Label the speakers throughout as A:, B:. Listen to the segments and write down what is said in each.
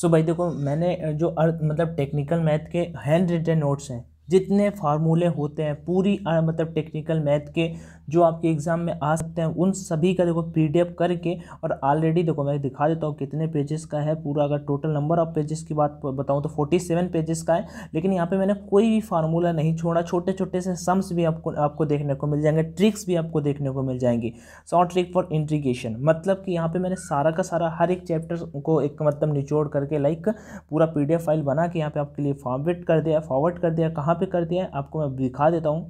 A: सो भाई देखो मैंने जो अर्थ मतलब टेक्निकल मैथ के हैंड रिटन नोट्स हैं जितने फार्मूले होते हैं पूरी आ, मतलब टेक्निकल मैथ के जो आपके एग्ज़ाम में आ सकते हैं उन सभी का देखो पीडीएफ करके और ऑलरेडी देखो मैं दिखा देता हूँ कितने पेजेस का है पूरा अगर टोटल नंबर ऑफ पेजेस की बात बताऊँ तो फोर्टी सेवन पेजेस का है लेकिन यहाँ पे मैंने कोई भी फार्मूला नहीं छोड़ा छोटे छोटे से सम्स भी आपको आपको देखने को मिल जाएंगे ट्रिक्स भी आपको देखने को मिल जाएंगी शॉर्ट ट्रिक फॉर इंट्रीगेशन मतलब कि यहाँ पर मैंने सारा का सारा हर एक चैप्टर को एक मतलब निचोड़ करके लाइक पूरा पी फाइल बना के यहाँ पर आपके लिए फॉर्मेट कर दिया फॉरवर्ड कर दिया कहाँ पे कर दिया है आपको मैं दिखा देता हूँ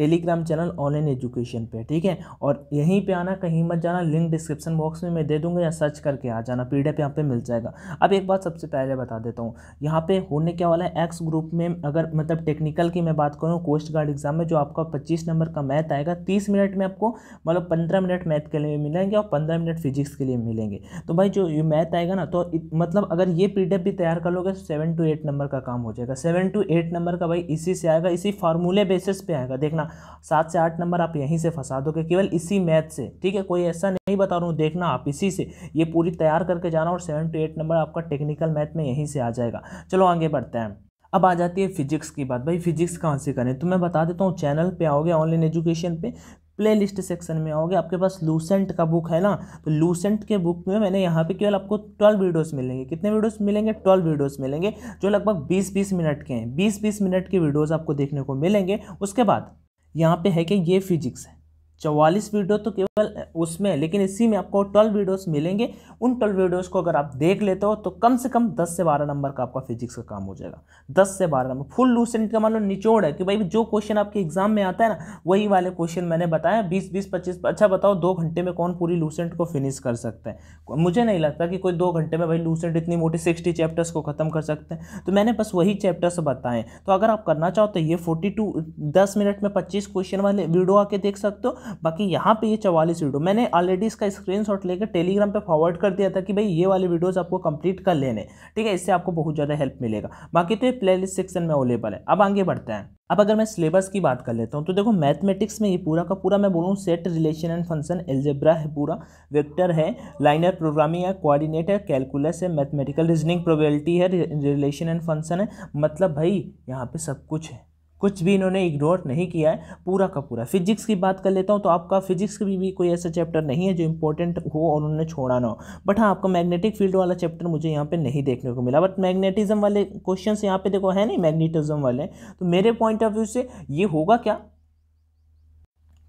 A: टेलीग्राम चैनल ऑनलाइन एजुकेशन पे ठीक है और यहीं पे आना कहीं मत जाना लिंक डिस्क्रिप्शन बॉक्स में मैं दे दूंगा या सर्च करके आ जाना पी डी यहाँ पे मिल जाएगा अब एक बात सबसे पहले बता देता हूँ यहाँ पे होने क्या वाला है एक्स ग्रुप में अगर मतलब टेक्निकल की मैं बात करूँ कोस्ट गार्ड एग्जाम में जो आपका पच्चीस नंबर का मैथ आएगा तीस मिनट में आपको मतलब पंद्रह मिनट मैथ के लिए मिलेंगे और पंद्रह मिनट फिजिक्स के लिए मिलेंगे तो भाई जो ये मैथ आएगा ना तो मतलब अगर ये पी भी तैयार कर लोगे तो सेवन टू एट नंबर का काम हो जाएगा सेवन टू एट नंबर का भाई इसी से आएगा इसी फार्मूले बेसिस पे आएगा देखना सात से आठ नंबर आप यहीं से फंसा दोगे केवल इसी मैथ से ठीक है कोई ऐसा नहीं बता रहा हूँ देखना आप इसी से ये पूरी तैयार करके जाना और सेवन टू एट नंबर आपका टेक्निकल मैथ में यहीं से आ जाएगा चलो आगे बढ़ते हैं अब आ जाती है फिजिक्स की बात भाई फिजिक्स कहाँ से करें तो मैं बता देता हूँ चैनल पे आओगे ऑनलाइन एजुकेशन पे प्लेलिस्ट सेक्शन में आओगे आपके पास लूसेंट का बुक है ना तो लूसेंट के बुक में मैंने यहाँ पे केवल आपको 12 वीडियोस मिलेंगे कितने वीडियोस मिलेंगे 12 वीडियोस मिलेंगे जो लगभग 20 20 मिनट के हैं 20 20 मिनट के वीडियोस आपको देखने को मिलेंगे उसके बाद यहाँ पे है कि ये फिजिक्स है चवालीस वीडियो तो केवल उसमें लेकिन इसी में आपको ट्वेल्व वीडियोस मिलेंगे उन ट्वेल्व वीडियोस को अगर आप देख लेते हो तो कम से कम दस से बारह नंबर का आपका फिजिक्स का काम हो जाएगा दस से बारह नंबर फुल लूसेंट का मान लो निचोड़ है कि भाई जो क्वेश्चन आपके एग्जाम में आता है ना वही वाले क्वेश्चन मैंने बताया बीस बीस पच्चीस अच्छा बताओ दो घंटे में कौन पूरी लूसेंट को फिनिश कर सकते हैं मुझे नहीं लगता कि कोई दो घंटे में भाई लूसेंट इतनी मोटी सिक्सटी चैप्टर्स को खत्म कर सकते हैं तो मैंने बस वही चैप्टर्स बताएं तो अगर आप करना चाहो तो ये फोर्टी टू दस मिनट में पच्चीस क्वेश्चन वाले वीडियो आके देख सकते हो बाकी यहाँ पे ये चवालीस वीडियो मैंने ऑलरेडी इसका स्क्रीन लेकर टेलीग्राम पर फॉरवर्ड कर दिया था कि भाई ये वाले वीडियोज़ आपको कंप्लीट कर लेने ठीक है इससे आपको बहुत ज़्यादा हेल्प मिलेगा बाकी तो ये प्ले सेक्शन में अवेलेबल है अब आगे बढ़ते हैं अब अगर मैं सिलेबस की बात कर लेता हूँ तो देखो मैथमेटिक्स में ये पूरा का पूरा मैं बोलूँ set relation and function algebra है पूरा वेक्टर है लाइनर प्रोग्रामिंग है कोऑर्डिनेट है कैलकुलस है मैथमेटिकल रीजनिंग प्रोबेबिलिटी है रिलेशन एंड फंक्शन है मतलब भाई यहाँ पे सब कुछ है कुछ भी इन्होंने इग्नोर नहीं किया है पूरा का पूरा फिजिक्स की बात कर लेता हूँ तो आपका फिजिक्स का भी, भी कोई ऐसा चैप्टर नहीं है जो इंपॉर्टेंट हो और उन्होंने छोड़ा ना हो बट हाँ आपका मैग्नेटिक फील्ड वाला चैप्टर मुझे यहाँ पर नहीं देखने को मिला बट मैग्नेटिज्म वाले क्वेश्चन यहाँ पे देखो है नहीं मैग्नेटिज्म वाले तो मेरे पॉइंट ऑफ व्यू से ये होगा क्या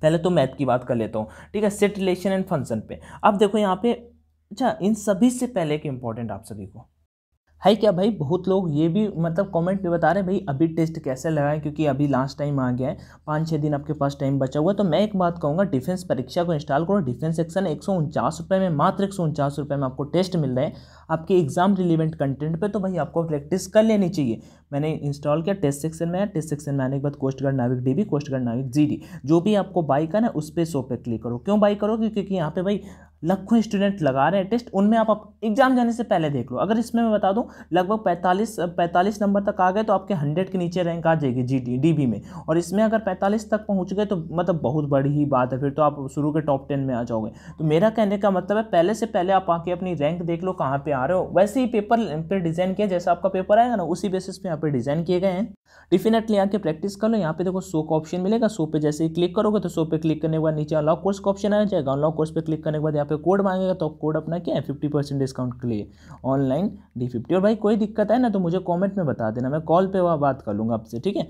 A: पहले तो मैथ की बात कर लेता हूँ ठीक है सेट रिलेशन एंड फंक्शन पे अब देखो यहाँ पे अच्छा इन सभी से पहले एक इम्पॉर्टेंट आप सभी को है क्या भाई बहुत लोग ये भी मतलब कमेंट पे बता रहे हैं भाई अभी टेस्ट कैसे लगाएं क्योंकि अभी लास्ट टाइम आ गया है पाँच छः दिन आपके पास टाइम बचा हुआ है तो मैं एक बात कहूँगा डिफेंस परीक्षा को इंस्टॉल करो डिफेंस सेक्शन एक सौ में मात्र एक सौ में आपको टेस्ट मिल रहे हैं आपके एग्जाम रिलेवेंट कंटेंट पर तो भाई आपको प्रैक्टिस कर लेनी चाहिए मैंने इंस्टॉल किया टेस्ट सेक्शन में टेस्ट सेक्शन में आने के बाद कोस्ट गार्ड नाविक डी कोस्ट गार्ड नाविक जी जो भी आपको बाई करना है उस पर सो पे क्लिक करो क्यों बाई करोगे क्योंकि यहाँ पे भाई लाखों स्टूडेंट लगा रहे हैं टेस्ट उनमें आप, एग्जाम जाने से पहले देख लो अगर इसमें मैं बता दूं लगभग 45 45 नंबर तक आ गए तो आपके 100 के नीचे रैंक आ जाएगी जी डी डी में और इसमें अगर 45 तक पहुंच गए तो मतलब बहुत बड़ी ही बात है फिर तो आप शुरू के टॉप टेन में आ जाओगे तो मेरा कहने का मतलब है पहले से पहले आप आके अपनी रैंक देख लो कहाँ पर आ रहे हो वैसे ही पेपर पर डिज़ाइन किया जैसा आपका पेपर आएगा ना उसी बेसिस पर यहाँ पर डिज़ाइन किए गए हैं डेफिनेटली आके प्रैक्टिस कर लो यहाँ पे देखो सो का ऑप्शन मिलेगा सो पे जैसे ही क्लिक करोगे तो सो पे क्लिक करने के बाद नीचे अनलॉक कोर्स का ऑप्शन आ जाएगा अनलॉक कोर्स पे क्लिक करने के बाद यहाँ पे कोड मांगेगा तो कोड अपना क्या है फिफ्टी परसेंट डिस्काउंट के लिए ऑनलाइन डी फिफ्टी और भाई कोई दिक्कत है ना तो मुझे कॉमेंट में बता देना मैं कॉल पर वह बात कर लूँगा आपसे ठीक है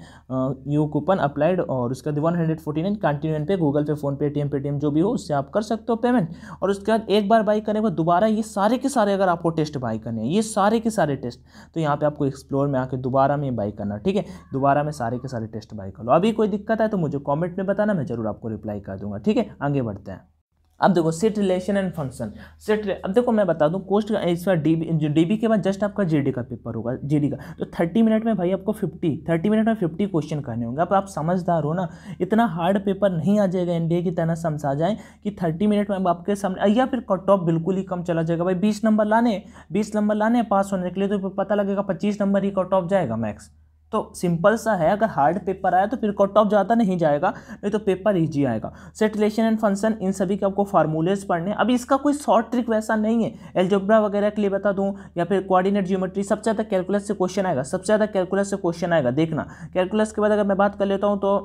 A: यू कूपन अप्लाइड और उसके बाद वन हंड्रेड फोर्टी नाइन कंटिन्यून पे गूगल पे फोन पे टी पेटीएम जो भी हो उससे आप कर सकते हो पेमेंट और उसके बाद एक बार बाई करने के बाद दोबारा ये सारे के सारे अगर आपको टेस्ट बाई करने हैं ये सारे के सारे टेस्ट तो यहाँ पर आपको एक्सप्लोर में आकर दोबारा में बाई करना ठीक है दोबारा में सारे के सारे टेस्ट बाई कर लो अभी कोई दिक्कत है तो मुझे कॉमेंट में बताना मैं ज़रूर आपको रिप्लाई कर दूँगा ठीक है आगे बढ़ते हैं अब देखो set relation and function set अब देखो मैं बता दूं कोस्ट इस बार डी बी डी के बाद जस्ट आपका जे का पेपर होगा जे का तो थर्टी मिनट में भाई आपको फिफ्टी थर्टी मिनट में फिफ्टी क्वेश्चन करने होंगे अब आप समझदार हो ना इतना हार्ड पेपर नहीं आ जाएगा एन की तरह समझा जाए कि थर्टी मिनट में आपके सामने या फिर कट ऑफ बिल्कुल ही कम चला जाएगा भाई बीस नंबर लाने बीस नंबर लाने पास होने के लिए तो पता लगेगा पच्चीस नंबर ही कट ऑफ जाएगा मैक्स तो सिंपल सा है अगर हार्ड पेपर आया तो फिर कट ऑफ ज़्यादा नहीं जाएगा नहीं तो पेपर ईजी आएगा सेट रिलेशन एंड फंक्शन इन सभी के आपको फार्मूलेज पढ़ने अभी इसका कोई शॉर्ट ट्रिक वैसा नहीं है एल्जोब्रा वगैरह के लिए बता दूँ या फिर कोऑर्डिनेट ज्योमेट्री सबसे ज़्यादा कैलकुलस से क्वेश्चन आएगा सबसे ज़्यादा कैलकुलस से क्वेश्चन आएगा देखना कैलकुलस के बाद अगर मैं बात कर लेता हूँ तो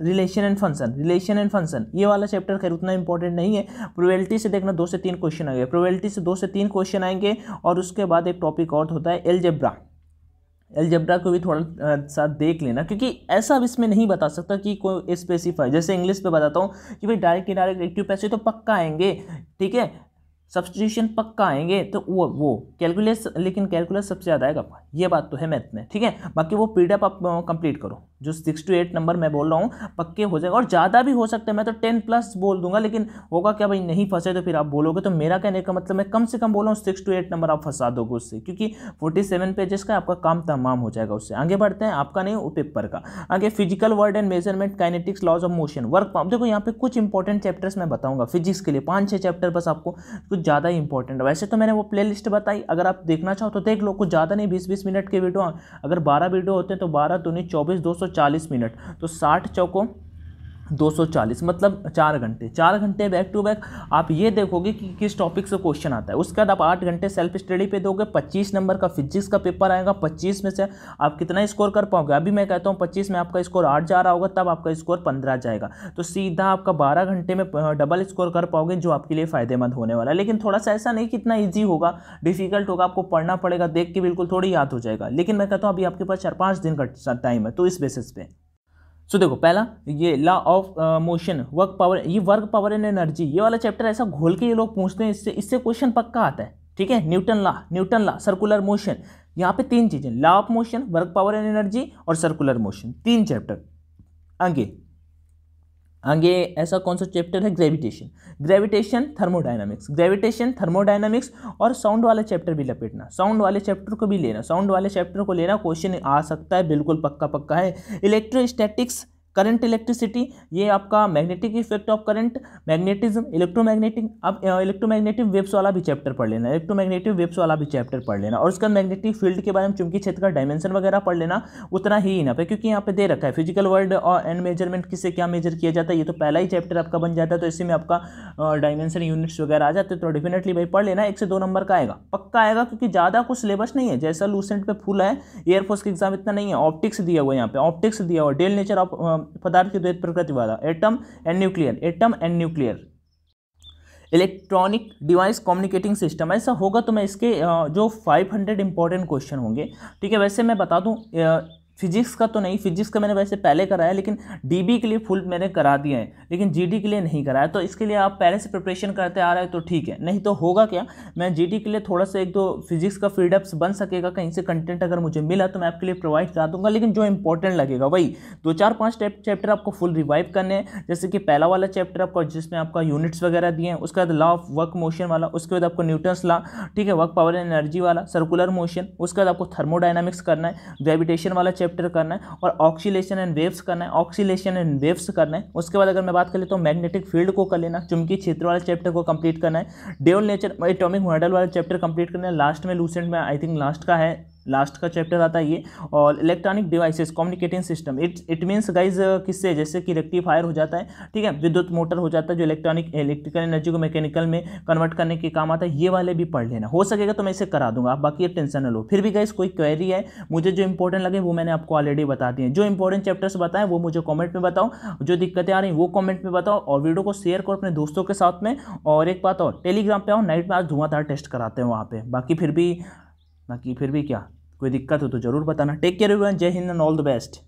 A: relation and function relation and function ये वाला चैप्टर खैर उतना इंपॉर्टेंट नहीं है प्रोबेबिलिटी से देखना दो से तीन क्वेश्चन आएंगे प्रोबेबिलिटी से दो से तीन क्वेश्चन आएंगे और उसके बाद एक टॉपिक और होता है एल्जेब्रा एलजब्रा को भी थोड़ा सा देख लेना क्योंकि ऐसा अब इसमें नहीं बता सकता कि कोई स्पेसिफाई जैसे इंग्लिश पे बताता हूँ कि भाई डायरेक्ट इनडायरेक्ट एक्टिव पैसे तो पक्का आएंगे ठीक है सब्सटीट्यूशन पक्का आएंगे तो वो वो कैलकुलेस लेकिन कैलकुलस सबसे ज़्यादा आएगा ये बात तो है मैथ में ठीक है बाकी वो पी डी आप कंप्लीट करो जो सिक्स टू एट नंबर मैं बोल रहा हूँ पक्के हो जाएगा और ज़्यादा भी हो सकता है मैं तो टेन प्लस बोल दूंगा लेकिन होगा क्या भाई नहीं फंसे तो फिर आप बोलोगे तो मेरा कहने का मतलब मैं कम से कम बोल रहा हूँ सिक्स टू एट नंबर आप फंसा दोगे उससे क्योंकि फोर्टी सेवन पेजेस का आपका काम तमाम हो जाएगा उससे आगे बढ़ते हैं आपका नहीं पेपर का आगे physical word and measurement kinetics laws of motion work देखो यहाँ पे कुछ इंपॉर्टेंट चैप्टर्स मैं बताऊँगा फिजिक्स के लिए पाँच छः चैप्टर बस आपको कुछ ज़्यादा इंपॉर्टेंट वैसे तो मैंने वो प्ले लिस्ट बताई अगर आप देखना चाहो तो देख लो कुछ ज़्यादा नहीं बीस बीस मिनट के वीडियो अगर बारह वीडियो होते हैं तो बारह दूनी चौबीस दो सौ 140 मिनट तो साठ चौकों 240 मतलब चार घंटे चार घंटे बैक टू बैक आप ये देखोगे कि किस टॉपिक से क्वेश्चन आता है उसके बाद आप आठ घंटे सेल्फ स्टडी पे दोगे 25 नंबर का फिजिक्स का पेपर आएगा 25 में से आप कितना स्कोर कर पाओगे अभी मैं कहता हूँ 25 में आपका स्कोर आठ जा रहा होगा तब आपका स्कोर पंद्रह जाएगा तो सीधा आपका बारह घंटे में डबल स्कोर कर पाओगे जो आपके लिए फ़ायदेमंद होने वाला है लेकिन थोड़ा सा ऐसा नहीं कितना ईजी होगा डिफिकल्ट होगा आपको पढ़ना पड़ेगा देख के बिल्कुल थोड़ी याद हो जाएगा लेकिन मैं कहता हूँ अभी आपके पास चार पाँच दिन का टाइम है तो इस बेसिस पे सो देखो पहला ये law of motion work power ये वर्क पावर एंड एनर्जी ये वाला चैप्टर ऐसा घोल के ये लोग पूछते हैं इससे इससे क्वेश्चन पक्का आता है ठीक है Newton law Newton law circular motion यहाँ पे तीन चीज़ें law of motion work power and energy और सर्कुलर मोशन तीन चैप्टर आगे आगे ऐसा कौन सा चैप्टर है gravitation gravitation thermodynamics gravitation thermodynamics और साउंड वाला चैप्टर भी लपेटना साउंड वाले चैप्टर को भी लेना साउंड वाले चैप्टर को लेना क्वेश्चन आ सकता है बिल्कुल पक्का पक्का है इलेक्ट्रोस्टैटिक्स करंट इलेक्ट्रिसिटी ये आपका magnetic effect of current magnetism electromagnetic अब इलेक्ट्रोमैग्नेटिक वेव्स वाला भी चैप्टर पढ़ लेना इलेक्ट्रोमैग्नेटिक वेव्स वाला भी चैप्टर पढ़ लेना और उसका मैग्नेटिक फील्ड के बारे में चुंबकीय क्षेत्र का डायमेंशन वगैरह पढ़ लेना उतना ही इनफ है क्योंकि यहाँ पे दे रखा है फिजिकल वर्ल्ड और एंड मेजरमेंट किससे क्या मेजर किया जाता है ये तो पहला ही चैप्टर आपका बन जाता है तो इसी में आपका डायमेंशन यूनिट्स वगैरह आ जाते तो डेफिनेटली भाई पढ़ लेना एक से दो नंबर का आएगा पक्का आएगा क्योंकि ज़्यादा कुछ सिलेबस नहीं है जैसा लूसेंट पर फूल है एयरफोर्स के एग्जाम इतना नहीं है ऑप्टिक्स दिया हुआ यहाँ पे ऑप्टिक्स दिया हुआ डेल नेचर ऑफ पदार्थ की द्वैत प्रकृति वाला atom and nuclear atom and nuclear electronic device communicating system ऐसा होगा तो मैं इसके जो 500 हंड्रेड इंपॉर्टेंट क्वेश्चन होंगे ठीक है वैसे मैं बता दूं फिजिक्स का तो नहीं फिजिक्स का मैंने वैसे पहले कराया लेकिन डीबी के लिए फुल मैंने करा दिया है लेकिन जीडी के लिए नहीं कराया तो इसके लिए आप पहले से प्रिपरेशन करते आ रहे हो तो ठीक है नहीं तो होगा क्या मैं जीडी के लिए थोड़ा सा एक दो फिजिक्स का फीडअप्स बन सकेगा कहीं से कंटेंट अगर मुझे मिला तो मैं आपके लिए प्रोवाइड करा दूंगा लेकिन जो इंपॉर्टेंट लगेगा वही दो चार पाँच चैप्टर आपको फुल रिवाइव करने हैं जैसे कि पहला वाला चैप्टर आपका जिसमें आपका यूनिट्स वगैरह दिए हैं उसके बाद लॉ ऑफ वर्क मोशन वाला उसके बाद आपको न्यूटन्स लॉ ठीक है वर्क पावर एनर्जी वाला सर्कुलर मोशन उसके बाद आपको थर्मोडाइनमिक्स करना है ग्रेविटेशन वाला चैप्टर करना है और ऑक्सीलेशन एंड वेव्स करना है ऑक्सीलेशन एंड वेव्स करना है उसके बाद अगर मैं बात कर लेता तो हूँ मैग्नेटिक फील्ड को कर लेना चुमकी क्षेत्र वाले चैप्टर को कंप्लीट करना है डेवल नेचर एटॉमिक मॉडल वाला चैप्टर कंप्लीट करना है लास्ट में लूसेंट में आई थिंक लास्ट का है लास्ट का चैप्टर आता है ये और electronic devices communicating system it it means guys किससे जैसे कि रेक्टिफायर हो जाता है ठीक है विद्युत मोटर हो जाता है जो इलेक्ट्रॉनिक इलेक्ट्रिकल एनर्जी को मैकेनिकल में कन्वर्ट करने के काम आता है ये वाले भी पढ़ लेना हो सकेगा तो मैं इसे करा दूंगा आप बाकी टेंशन न लो फिर भी गाइज कोई क्वेरी है मुझे जो इंपॉर्टेंट लगे वो मैंने आपको ऑलरेडी बता दिए जो इंपॉर्टेंट चैप्टर्स बताएं वो मुझे कॉमेंट में बताओ जो दिक्कतें आ रही हैं वो कॉमेंट में बताओ और वीडियो को शेयर करो अपने दोस्तों के साथ में और एक बात और टेलीग्राम पर आओ नाइट में आज धुआंधार टेस्ट कराते हैं वहाँ पर बाकी फिर भी बाकी फिर भी क्या कोई दिक्कत हो तो ज़रूर बताना take care everyone Jai Hind and all the best